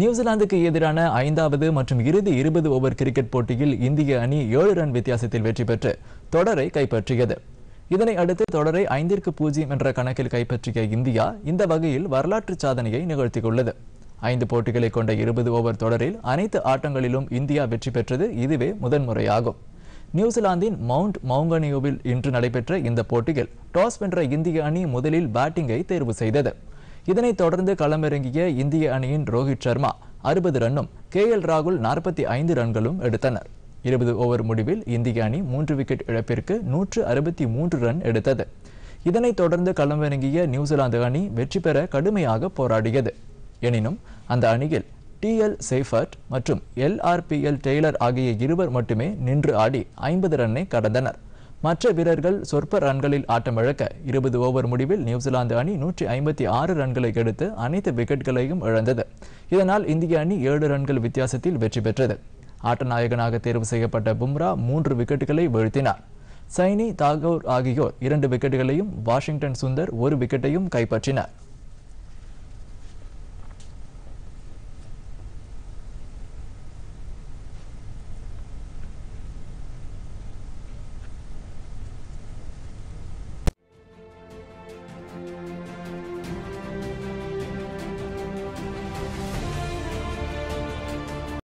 நியூசிலாந்துக்கு எதிரான ஐந்தாவது மற்றும் இறுதி இருபது ஓவர் கிரிக்கெட் போட்டியில் இந்திய அணி ஏழு ரன் வித்தியாசத்தில் வெற்றி பெற்று தொடரை கைப்பற்றியது இதனை அடுத்து தொடரை ஐந்திற்கு பூஜ்ஜியம் என்ற கணக்கில் கைப்பற்றிய இந்தியா இந்த வகையில் வரலாற்று சாதனையை நிகழ்த்தியுள்ளது ஐந்து போட்டிகளை கொண்ட இருபது ஓவர் தொடரில் அனைத்து ஆட்டங்களிலும் இந்தியா வெற்றி பெற்றது இதுவே முதன்முறையாகும் நியூசிலாந்தின் மவுண்ட் மவுங்கனியோவில் இன்று நடைபெற்ற இந்த போட்டியில் டாஸ் வென்ற இந்திய அணி முதலில் பேட்டிங்கை தேர்வு செய்தது இதனைத் தொடர்ந்து களமிறங்கிய இந்திய அணியின் ரோஹித் சர்மா அறுபது ரன்னும் கே எல் ராகுல் நாற்பத்தி ஐந்து ரன்களும் எடுத்தனர் இருபது ஓவர் முடிவில் இந்திய அணி மூன்று விக்கெட் இழப்பிற்கு நூற்று அறுபத்தி மூன்று ரன் எடுத்தது இதனைத் தொடர்ந்து களமிறங்கிய நியூசிலாந்து அணி வெற்றி பெற கடுமையாக போராடியது எனினும் அந்த அணியில் டி எல் சேஃபர்ட் மற்றும் எல்ஆர்பிஎல் டெய்லர் ஆகிய இருவர் மட்டுமே நின்று ஆடி ஐம்பது ரன்னை கடந்தனர் மற்ற வீரர்கள் சொற்ப ரன்களில் ஆட்டமிழக்க இருபது ஓவர் முடிவில் நியூசிலாந்து அணி நூற்றி ஐம்பத்தி ஆறு ரன்களை எடுத்து அனைத்து விக்கெட்களையும் இழந்தது இதனால் இந்திய அணி ஏழு ரன்கள் வித்தியாசத்தில் வெற்றி பெற்றது ஆட்டநாயகனாக தேர்வு செய்யப்பட்ட பும்ரா மூன்று விக்கெட்டுகளை வீழ்த்தினார் சைனி தாகூர் ஆகியோர் இரண்டு விக்கெட்டுகளையும் வாஷிங்டன் சுந்தர் ஒரு விக்கெட்டையும் கைப்பற்றினார்